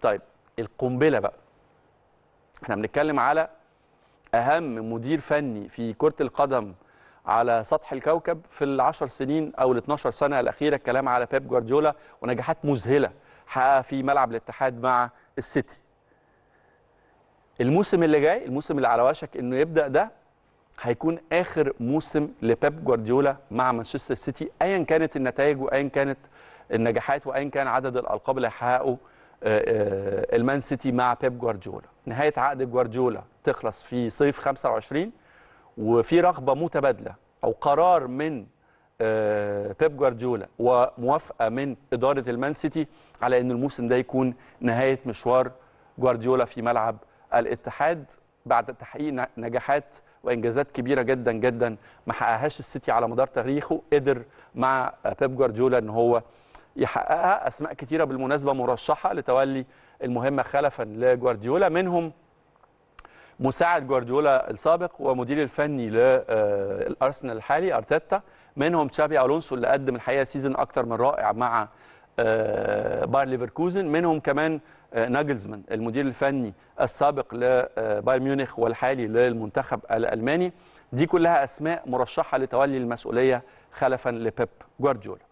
طيب القنبله بقى احنا بنتكلم على اهم مدير فني في كره القدم على سطح الكوكب في ال10 سنين او ال12 سنه الاخيره الكلام على بيب جوارديولا ونجاحات مذهله حققها في ملعب الاتحاد مع السيتي الموسم اللي جاي الموسم اللي على وشك انه يبدا ده هيكون اخر موسم لبيب جوارديولا مع مانشستر سيتي ايا كانت النتائج وايا كانت النجاحات وايا كان عدد الالقاب اللي هيحققه آه، آه، المان سيتي مع بيب جوارديولا نهايه عقد جوارديولا تخلص في صيف 25 وفي رغبه متبادله او قرار من آه، بيب جوارديولا وموافقه من اداره المان سيتي على ان الموسم ده يكون نهايه مشوار جوارديولا في ملعب الاتحاد بعد تحقيق نجاحات وانجازات كبيره جدا جدا ما حققهاش السيتي على مدار تاريخه قدر مع بيب جوارديولا ان هو يحققها اسماء كثيره بالمناسبه مرشحه لتولي المهمه خلفا لجوارديولا منهم مساعد جوارديولا السابق ومدير الفني للارسنال الحالي ارتيتا منهم تشابي الونسو اللي قدم الحقيقه سيزون اكتر من رائع مع باير ليفركوزن منهم كمان ناجلزمان المدير الفني السابق لبايرن ميونخ والحالي للمنتخب الالماني دي كلها اسماء مرشحه لتولي المسؤوليه خلفا لبيب جوارديولا